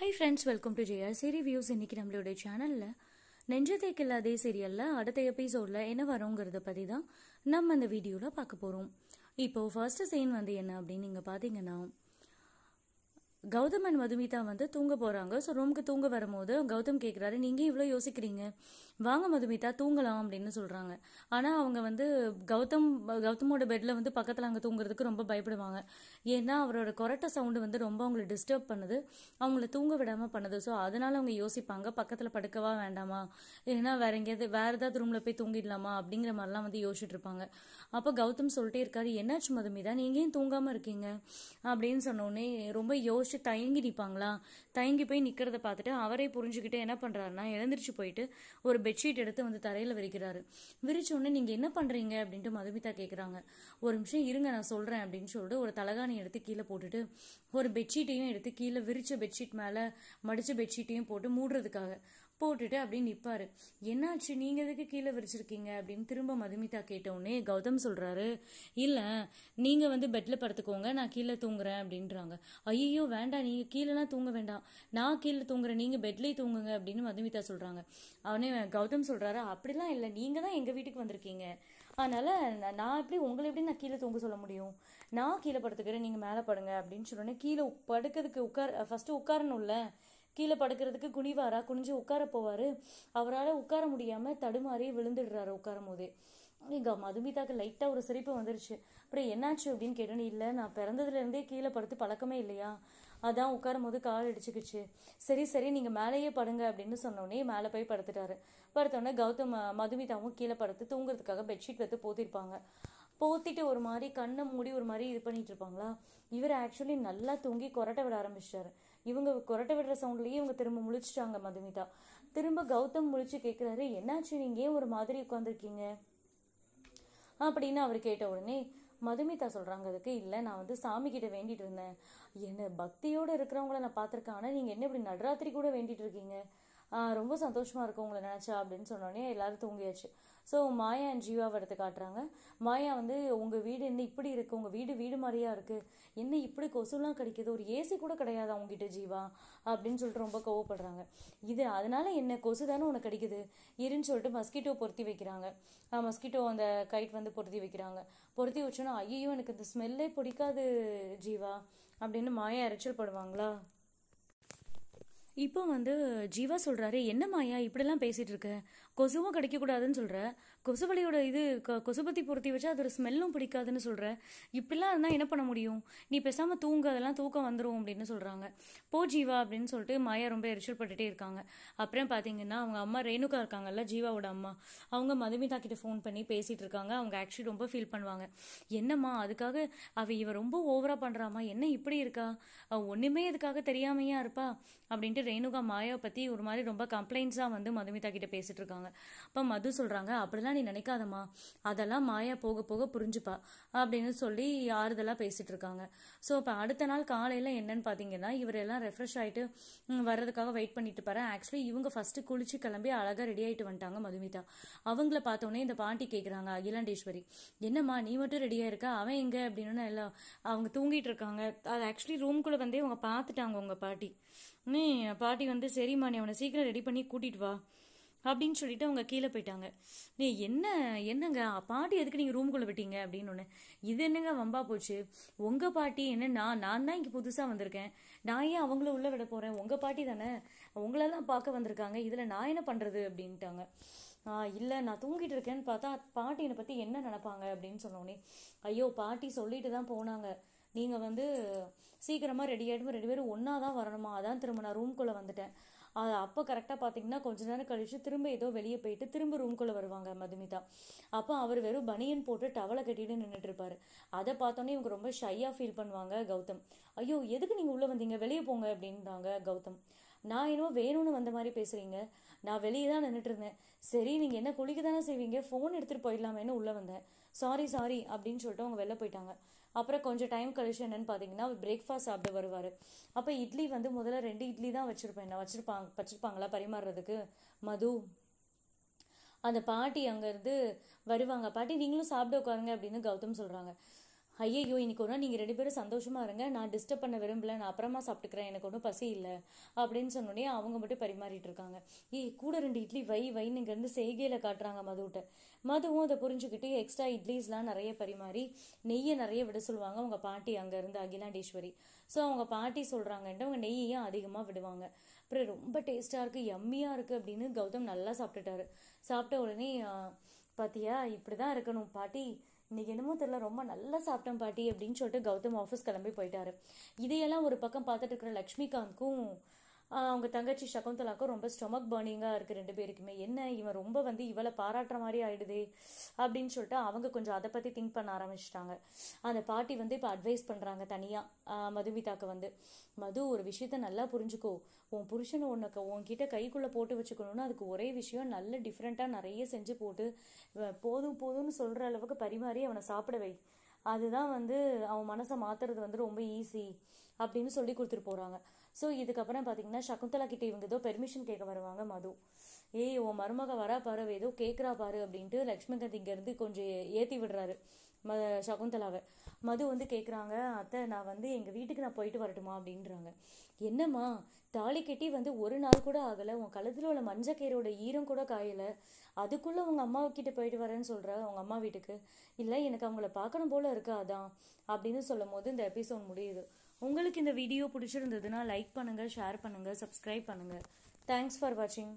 high friends welcome to JRC reviews இன்னைக்கு நம்மளுடைய சேனலில் நெஞ்சதேக்கு இல்லாதே சீரியலில் அடுத்த எபிசோடில் என்ன வரோங்கிறத பற்றி தான் நம்ம அந்த வீடியோவில் பார்க்க போகிறோம் இப்போது ஃபர்ஸ்ட் சீன் வந்து என்ன அப்படின்னு நீங்கள் பார்த்தீங்கன்னா கௌதம் அண்ட் மதுமிதா வந்து தூங்க போகிறாங்க ஸோ ரூமுக்கு தூங்க வரும்போது கௌதம் கேட்குறாரு நீங்கள் இவ்வளோ யோசிக்கிறீங்க வாங்க மதுமிதா தூங்கலாம் அப்படின்னு சொல்கிறாங்க ஆனால் அவங்க வந்து கௌதம் கௌதமோட பெட்டில் வந்து பக்கத்தில் அங்கே தூங்குறதுக்கு ரொம்ப பயப்படுவாங்க ஏன்னா அவரோட கொரட்ட சவுண்டு வந்து ரொம்ப அவங்கள டிஸ்டர்ப் பண்ணுது அவங்கள தூங்க விடாமல் பண்ணுது ஸோ அதனால் அவங்க யோசிப்பாங்க பக்கத்தில் படுக்கவா வேண்டாமா இல்லைன்னா வேற எங்கேயாவது வேறு ஏதாவது ரூமில் போய் தூங்கிடலாமா அப்படிங்கிற மாதிரிலாம் வந்து யோசிச்சுட்டு இருப்பாங்க அப்போ கௌதம் சொல்லிட்டே இருக்காரு என்னாச்சு மதுமிதா நீங்கள் தூங்காமல் இருக்கீங்க அப்படின்னு சொன்னோடனே ரொம்ப யோசி யோசிச்சு தயங்கி நிற்பாங்களா தயங்கி போய் நிற்கிறத பார்த்துட்டு அவரே புரிஞ்சுக்கிட்டு என்ன பண்ணுறாருன்னா எழுந்திரிச்சு போயிட்டு ஒரு பெட்ஷீட் எடுத்து வந்து தரையில் விரிக்கிறாரு விரிச்ச உடனே நீங்கள் என்ன பண்ணுறீங்க அப்படின்ட்டு மதுமிதா கேட்குறாங்க ஒரு நிமிஷம் இருங்க நான் சொல்கிறேன் அப்படின்னு சொல்லிட்டு ஒரு தலகாணி எடுத்து கீழே போட்டுட்டு ஒரு பெட்ஷீட்டையும் எடுத்து கீழே விரிச்ச பெட்ஷீட் மேலே மடித்த பெட்ஷீட்டையும் போட்டு மூடுறதுக்காக போட்டுட்டு அப்படியே நிற்பாரு என்னாச்சு நீங்கள் எதுக்கு கீழே விரிச்சிருக்கீங்க அப்படின்னு திரும்ப மதுமிதா கேட்டவுடனே கௌதம் சொல்றாரு இல்லை நீங்க வந்து பெட்ல படுத்துக்கோங்க நான் கீழே தூங்குறேன் அப்படின்றாங்க ஐயோ வேண்டாம் நீங்கள் கீழெல்லாம் தூங்க வேண்டாம் நான் கீழே தூங்குறேன் நீங்கள் பெட்லேயே தூங்குங்க அப்படின்னு மதுமிதா சொல்கிறாங்க அவனே கௌதம் சொல்றாரு அப்படிலாம் இல்லை நீங்கள் தான் எங்கள் வீட்டுக்கு வந்திருக்கீங்க அதனால் நான் எப்படி உங்களை எப்படி நான் கீழே தூங்க சொல்ல முடியும் நான் கீழே படுத்துக்கிறேன் நீங்கள் மேலே படுங்க அப்படின்னு சொன்னோன்னே கீழே படுக்கிறதுக்கு உட்கார் ஃபஸ்ட்டு உட்காரணும்ல கீழே படுக்கிறதுக்கு குனிவாரா குனிஞ்சு உட்கார போவார் அவரால் உட்கார முடியாமல் தடுமாறி விழுந்துடுறாரு உட்காரும் போதே எங்கள் மதுமிதாக்கு லைட்டாக ஒரு சிரிப்பு வந்துருச்சு அப்புறம் என்னாச்சு அப்படின்னு கேட்டோன்னு இல்லை நான் பிறந்ததுலேருந்தே கீழே படுத்து பழக்கமே இல்லையா அதான் உட்காரும் போது கால் அடிச்சுக்கிச்சு சரி சரி நீங்கள் மேலேயே படுங்க அப்படின்னு சொன்னோடனே மேலே போய் படுத்துட்டாரு படுத்தோடனே கௌதம் மதுமிதாவும் கீழே படுத்து தூங்குறதுக்காக பெட்ஷீட் வந்து போத்திருப்பாங்க போத்திட்டு ஒரு மாதிரி கண்ணை மூடி ஒரு மாதிரி இது பண்ணிட்டு இருப்பாங்களா இவர் ஆக்சுவலி நல்லா தூங்கி கொரட்டை விட ஆரம்பிச்சிட்டாரு இவங்க கொரட்டை விடுற சவுண்ட்லேயே இவங்க திரும்ப முழிச்சிட்டாங்க மதுமிதா திரும்ப கௌதம் முழிச்சு கேட்குறாரு என்னாச்சு நீங்கள் ஏன் ஒரு மாதிரி உட்காந்துருக்கீங்க அப்படின்னு அவர் கேட்ட உடனே மதுமிதா சொல்கிறாங்க அதுக்கு இல்லை நான் வந்து சாமி கிட்ட வேண்டிட்டு இருந்தேன் என்ன பக்தியோடு இருக்கிறவங்கள நான் பார்த்துருக்கேன் ஆனால் நீங்கள் என்ன இப்படி நடராத்திரி கூட வேண்டிட்டு இருக்கீங்க ரொம்ப சந்தோஷமாக இருக்கும் உங்களை நினச்சா அப்படின்னு சொன்னோடனே எல்லாரும் தூங்கியாச்சு ஸோ மாயா அண்ட் ஜீவாவை எடுத்து காட்டுறாங்க மாயா வந்து உங்கள் வீடு என்ன இப்படி இருக்குது உங்கள் வீடு வீடு மாதிரியா இருக்குது என்ன இப்படி கொசுலாம் கிடைக்கிது ஒரு ஏசி கூட கிடையாது அவங்ககிட்ட ஜீவா அப்படின்னு சொல்லிட்டு ரொம்ப கோவப்படுறாங்க இது அதனால என்ன கொசு தானே உனக்கு கிடைக்குது இருன்னு சொல்லிட்டு மஸ்கிட்டோ பொருத்தி வைக்கிறாங்க மஸ்கிட்டோ அந்த கைட் வந்து பொருத்தி வைக்கிறாங்க பொருத்தி வச்சோன்னா ஐயோ எனக்கு இந்த ஸ்மெல்லே பிடிக்காது ஜீவா அப்படின்னு மாயா இறைச்சல் படுவாங்களா இப்போ வந்து ஜீவா சொல்கிறாரு என்ன மாயா இப்படிலாம் பேசிகிட்டு இருக்க கொசுவும் கிடைக்கக்கூடாதுன்னு சொல்கிற கொசுவலியோட இது கொசுபத்தி பொருத்தி வச்சு அது ஒரு ஸ்மெல்லும் பிடிக்காதுன்னு சொல்ற இப்படிலாம் இருந்தால் என்ன பண்ண முடியும் நீ பேசாமல் தூங்க அதெல்லாம் தூக்கம் வந்துடும் அப்படின்னு சொல்கிறாங்க போ ஜீவா அப்படின்னு சொல்லிட்டு மாயா ரொம்ப எரிச்சல் பட்டுட்டே இருக்காங்க அப்புறம் பாத்தீங்கன்னா அவங்க அம்மா ரேணுகா இருக்காங்கல்ல ஜீவாவோட அம்மா அவங்க மதுமிதா கிட்ட ஃபோன் பண்ணி பேசிகிட்டு இருக்காங்க அவங்க ஆக்சுவலி ரொம்ப ஃபீல் பண்ணுவாங்க என்னம்மா அதுக்காக அவ இவ ரொம்ப ஓவராக பண்ணுறாமா என்ன இப்படி இருக்கா ஒன்றுமே இதுக்காக தெரியாமையா இருப்பா அப்படின்ட்டு ரேணுகா மாயாவை பற்றி ஒரு மாதிரி ரொம்ப கம்ப்ளைண்ட்ஸாக வந்து மதுமிதா கிட்ட பேசிட்டு இருக்காங்க அப்போ மது சொல்கிறாங்க அப்படிலாம் நீ நினைக்காதம்மா அதெல்லாம் மாயா போக போக புரிஞ்சுப்பா அப்படின்னு சொல்லி ஆறுதலாக பேசிட்டு இருக்காங்க ஸோ இப்போ அடுத்த நாள் காலையில் என்னன்னு பார்த்தீங்கன்னா இவரெல்லாம் ரெஃப்ரெஷ் ஆகிட்டு வர்றதுக்காக வெயிட் பண்ணிட்டு பாரு ஆக்சுவலி இவங்க ஃபஸ்ட்டு குளிச்சு கிளம்பி அழகாக ரெடி ஆகிட்டு வந்துட்டாங்க மதுமிதா அவங்கள பார்த்தோன்னே இந்த பாட்டி கேட்குறாங்க அகிலாண்டேஸ்வரி என்னம்மா நீ மட்டும் ரெடியாக இருக்க அவன் எங்கே அப்படின்னு எல்லாம் அவங்க தூங்கிட்டு இருக்காங்க அது ஆக்சுவலி ரூம்குள்ளே வந்தே அவங்க பார்த்துட்டாங்க உங்கள் பாட்டி நீ பாட்டி வந்து சரிம்மா நீ அவனை சீக்கிரம் ரெடி பண்ணி கூட்டிட்டு வா அப்படின்னு சொல்லிட்டு அவங்க கீழே போயிட்டாங்க நீ என்ன என்னங்க பாட்டி எதுக்கு நீங்கள் ரூம்குள்ளே விட்டீங்க அப்படின்னு ஒன்று இது என்னங்க வம்பா போச்சு உங்கள் பாட்டி என்ன நான் நான் தான் இங்கே புதுசாக வந்திருக்கேன் நான் ஏன் அவங்கள உள்ளே விட போகிறேன் உங்கள் பாட்டி தானே உங்களெல்லாம் பார்க்க வந்திருக்காங்க இதில் நான் என்ன பண்ணுறது அப்படின்ட்டாங்க இல்லை நான் தூங்கிட்டு இருக்கேன்னு பார்த்தா பாட்டி என்னை பற்றி என்ன நினப்பாங்க அப்படின்னு சொன்னோடனே ஐயோ பாட்டி சொல்லிட்டு தான் போனாங்க நீங்கள் வந்து சீக்கிரமாக ரெடி ஆகிட்டு ரெண்டு பேரும் ஒன்றா தான் வரணுமா அதான் திரும்ப நான் ரூம்குள்ளே வந்துட்டேன் அப்போ கரெக்டாக பார்த்தீங்கன்னா கொஞ்ச நேரம் கழித்து திரும்ப ஏதோ வெளியே போயிட்டு திரும்ப ரூம்குள்ளே வருவாங்க மதுமிதா அப்போ அவர் வெறும் பனியன் போட்டு டவலை கட்டிட்டு நின்றுட்டு இருப்பாரு அதை பார்த்தோன்னே இவங்க ரொம்ப ஷையாக ஃபீல் பண்ணுவாங்க கௌதம் ஐயோ எதுக்கு நீங்கள் உள்ளே வந்தீங்க வெளியே போங்க அப்படின்றாங்க கௌதம் நான் என்னவோ வேணும்னு வந்த மாதிரி பேசுகிறீங்க நான் வெளியே தான் நின்றுட்டு இருந்தேன் சரி நீங்கள் என்ன குளிக்க தானே செய்வீங்க ஃபோன் எடுத்துகிட்டு போயிடலாமேன்னு உள்ளே வந்தேன் சாரி சாரி அப்படின்னு சொல்லிட்டு அவங்க வெளில போயிட்டாங்க அப்புறம் கொஞ்சம் டைம் கழிச்சு என்னன்னு பார்த்தீங்கன்னா பிரேக்ஃபாஸ்ட் சாப்பிட வருவார் அப்போ இட்லி வந்து முதல்ல ரெண்டு இட்லி தான் வச்சுருப்பேன் நான் வச்சுருப்பாங்க வச்சுருப்பாங்களா பரிமாறுறதுக்கு மது அந்த பாட்டி அங்கேருந்து வருவாங்க பாட்டி நீங்களும் சாப்பிட உட்காருங்க அப்படின்னு கௌதம் சொல்கிறாங்க ஐயையோ இன்னைக்கு ஒரு நீங்கள் ரெண்டு பேரும் சந்தோஷமாக இருங்க நான் டிஸ்டர்ப் பண்ண விரும்பல நான் அப்புறமா சாப்பிட்டுக்கிறேன் எனக்கு ஒன்றும் பசி இல்லை அப்படின்னு சொன்னோடனே அவங்க மட்டும் பரிமாறிட்டு இருக்காங்க ஏய் கூட ரெண்டு இட்லி வை வைன்னு இங்கேருந்து செய்கையில் காட்டுறாங்க மதுவிட்ட மதுவும் அதை புரிஞ்சுக்கிட்டு எக்ஸ்ட்ரா இட்லிஸ்லாம் நிறைய பரிமாறி நெய்யை நிறைய விட சொல்லுவாங்க அவங்க பாட்டி அங்கேருந்து அகிலாண்டேஸ்வரி ஸோ அவங்க பாட்டி சொல்கிறாங்கன்ட்டு அவங்க நெய்யையும் அதிகமாக விடுவாங்க அப்புறம் ரொம்ப டேஸ்ட்டாக இருக்குது எம்மியாக இருக்குது அப்படின்னு கௌதம் நல்லா சாப்பிட்டுட்டாரு சாப்பிட்ட உடனே பார்த்தியா இப்படி தான் இருக்கணும் பாட்டி இன்றைக்கி என்னமோ தெரில ரொம்ப நல்லா சாப்பிட்டோம் பாட்டி அப்படின்னு சொல்லிட்டு கௌதம் ஆஃபீஸ் கிளம்பி போயிட்டாரு இதையெல்லாம் ஒரு பக்கம் பார்த்துட்டு இருக்கிற லக்ஷ்மிகாந்த்க்கும் அவங்க தங்கச்சி சகுந்தலாக்கும் ரொம்ப ஸ்டொமக் பேர்னிங்காக இருக்குது ரெண்டு பேருக்குமே என்ன இவன் ரொம்ப வந்து இவளை பாராட்டுற மாதிரி ஆயிடுதே அப்படின்னு சொல்லிட்டு அவங்க கொஞ்சம் அதை பற்றி திங்க் பண்ண ஆரம்பிச்சிட்டாங்க அந்த பாட்டி வந்து இப்போ அட்வைஸ் பண்ணுறாங்க தனியாக மதுமிதாக்கு வந்து மது ஒரு விஷயத்த நல்லா புரிஞ்சுக்கோ உன் புருஷனை உனக்கு உன்கிட்ட கைக்குள்ளே போட்டு வச்சுக்கணும்னு அதுக்கு ஒரே விஷயம் நல்ல டிஃப்ரெண்ட்டாக நிறைய செஞ்சு போட்டு போதும் போதும்னு சொல்கிற அளவுக்கு பரிமாறி அவனை சாப்பிட வை அதுதான் வந்து அவன் மனசை மாற்றுறது வந்து ரொம்ப ஈஸி அப்படின்னு சொல்லி கொடுத்துட்டு போகிறாங்க ஸோ இதுக்கப்புறம் பார்த்தீங்கன்னா சகுந்தலா கிட்டே இவங்க ஏதோ பெர்மிஷன் கேட்க வருவாங்க மது ஏய் உன் மருமக வரா பாரு ஏதோ கேட்குறா பாரு அப்படின்ட்டு லக்ஷ்மிகாந்த் இங்கேருந்து கொஞ்சம் ஏற்றி விடுறாரு ம சகுந்தலாவை மது வந்து கேட்குறாங்க அத்தை நான் வந்து எங்கள் வீட்டுக்கு நான் போயிட்டு வரட்டுமா அப்படின்றாங்க என்னம்மா தாலி கட்டி வந்து ஒரு நாள் கூட ஆகலை உன் கழுத்தில் உள்ள மஞ்சக்கீரோட ஈரம் கூட காயலை அதுக்குள்ளே உங்கள் அம்மா கிட்டே போயிட்டு வரேன்னு சொல்கிற உங்கள் அம்மா வீட்டுக்கு இல்லை எனக்கு அவங்கள பார்க்கணும் போல் இருக்கா அதான் அப்படின்னு சொல்லும் போது இந்த எபிசோட் முடியுது உங்களுக்கு இந்த வீடியோ பிடிச்சிருந்ததுன்னா லைக் பண்ணுங்கள் ஷேர் பண்ணுங்கள் சப்ஸ்கிரைப் பண்ணுங்கள் தேங்க்ஸ் ஃபார் வாட்சிங்